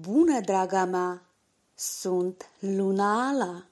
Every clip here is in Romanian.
Bună, draga mea! Sunt Luna Ala!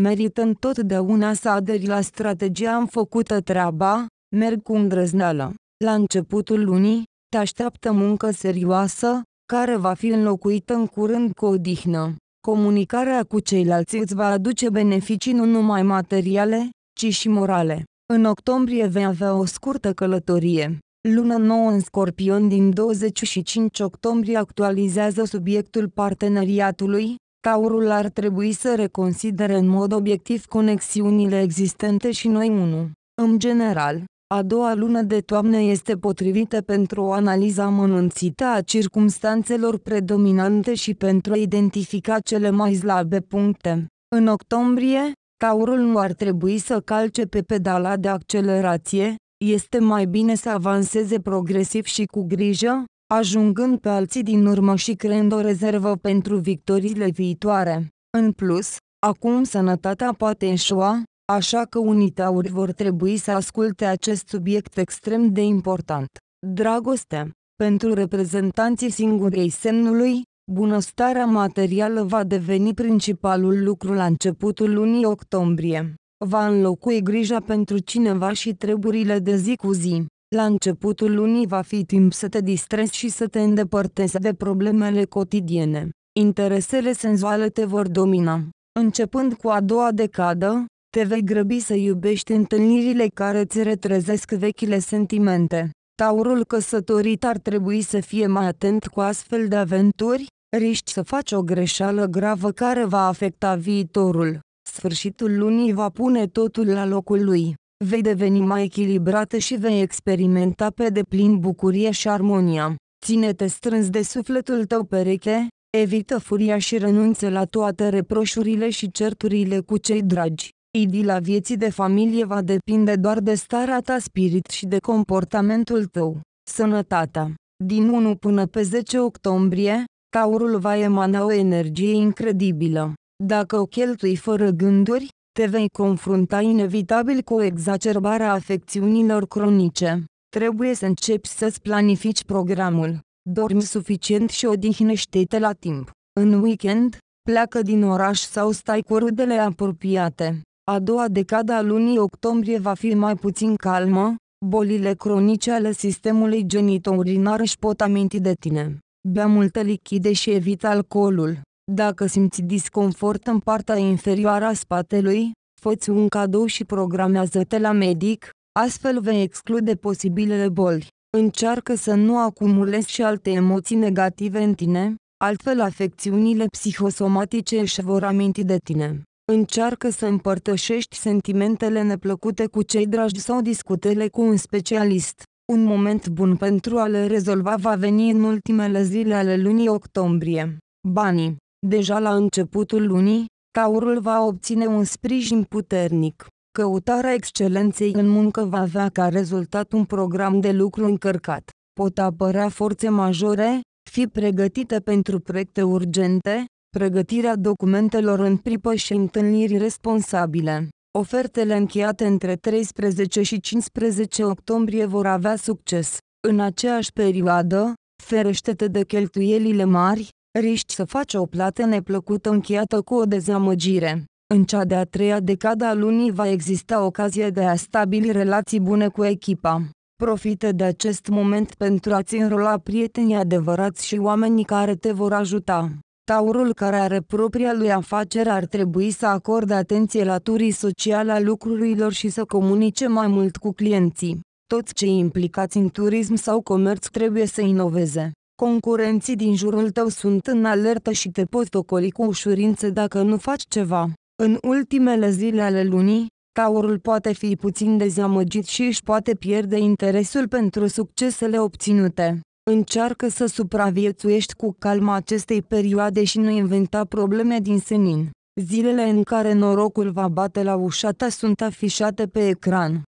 Merită întotdeauna să aderi la strategia am făcută treaba, merg cu îndrăzneală. La începutul lunii, te așteaptă muncă serioasă, care va fi înlocuită în curând cu odihnă. Comunicarea cu ceilalți îți va aduce beneficii nu numai materiale, ci și morale. În octombrie vei avea o scurtă călătorie. Luna nouă în scorpion din 25 octombrie actualizează subiectul parteneriatului. Taurul ar trebui să reconsidere în mod obiectiv conexiunile existente și noi unu. În general, a doua lună de toamnă este potrivită pentru o analiză amănânțită a circumstanțelor predominante și pentru a identifica cele mai slabe puncte. În octombrie, Taurul nu ar trebui să calce pe pedala de accelerație, este mai bine să avanseze progresiv și cu grijă, ajungând pe alții din urmă și creând o rezervă pentru victoriile viitoare. În plus, acum sănătatea poate înșoa, așa că unii tauri vor trebui să asculte acest subiect extrem de important. Dragoste, pentru reprezentanții singurei semnului, Bunăstarea materială va deveni principalul lucru la începutul lunii octombrie. Va înlocui grija pentru cineva și treburile de zi cu zi. La începutul lunii va fi timp să te distrezi și să te îndepărtezi de problemele cotidiene. Interesele senzuale te vor domina. Începând cu a doua decadă, te vei grăbi să iubești întâlnirile care îți retrezesc vechile sentimente. Taurul căsătorit ar trebui să fie mai atent cu astfel de aventuri, riști să faci o greșeală gravă care va afecta viitorul. Sfârșitul lunii va pune totul la locul lui. Vei deveni mai echilibrată și vei experimenta pe deplin bucurie și armonia. Ține-te strâns de sufletul tău pereche, evită furia și renunță la toate reproșurile și certurile cu cei dragi. Idila vieții de familie va depinde doar de starea ta spirit și de comportamentul tău. Sănătatea Din 1 până pe 10 octombrie, taurul va emana o energie incredibilă. Dacă o cheltui fără gânduri, te vei confrunta inevitabil cu o exacerbare a afecțiunilor cronice. Trebuie să începi să-ți planifici programul. Dormi suficient și odihnește-te la timp. În weekend, pleacă din oraș sau stai cu rudele apropiate. A doua decada a lunii octombrie va fi mai puțin calmă, bolile cronice ale sistemului genitourinar își pot aminti de tine. Bea multă lichide și evita alcoolul. Dacă simți disconfort în partea inferioară a spatelui, fă-ți un cadou și programează-te la medic, astfel vei exclude posibilele boli. Încearcă să nu acumulezi și alte emoții negative în tine, altfel afecțiunile psihosomatice își vor aminti de tine. Încearcă să împărtășești sentimentele neplăcute cu cei dragi sau discutele cu un specialist. Un moment bun pentru a le rezolva va veni în ultimele zile ale lunii octombrie. Banii. Deja la începutul lunii, Taurul va obține un sprijin puternic. Căutarea excelenței în muncă va avea ca rezultat un program de lucru încărcat. Pot apărea forțe majore, fi pregătite pentru proiecte urgente, pregătirea documentelor în pripă și întâlniri responsabile. Ofertele încheiate între 13 și 15 octombrie vor avea succes. În aceeași perioadă, ferește-te de cheltuielile mari, riști să faci o plată neplăcută încheiată cu o dezamăgire. În cea de-a treia decada a lunii va exista ocazia de a stabili relații bune cu echipa. Profită de acest moment pentru a-ți înrola prietenii adevărați și oamenii care te vor ajuta. Taurul care are propria lui afacere ar trebui să acorde atenție la turii sociale a lucrurilor și să comunice mai mult cu clienții. Toți cei implicați în turism sau comerț trebuie să inoveze. Concurenții din jurul tău sunt în alertă și te pot ocoli cu ușurință dacă nu faci ceva. În ultimele zile ale lunii, Taurul poate fi puțin dezamăgit și își poate pierde interesul pentru succesele obținute. Încearcă să supraviețuiești cu calma acestei perioade și nu inventa probleme din senin. Zilele în care norocul va bate la ușa ta sunt afișate pe ecran.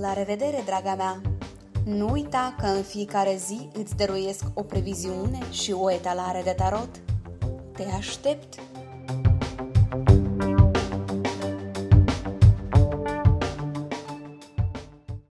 La revedere, draga mea! Nu uita că în fiecare zi îți dăruiesc o previziune și o etalare de tarot. Te aștept!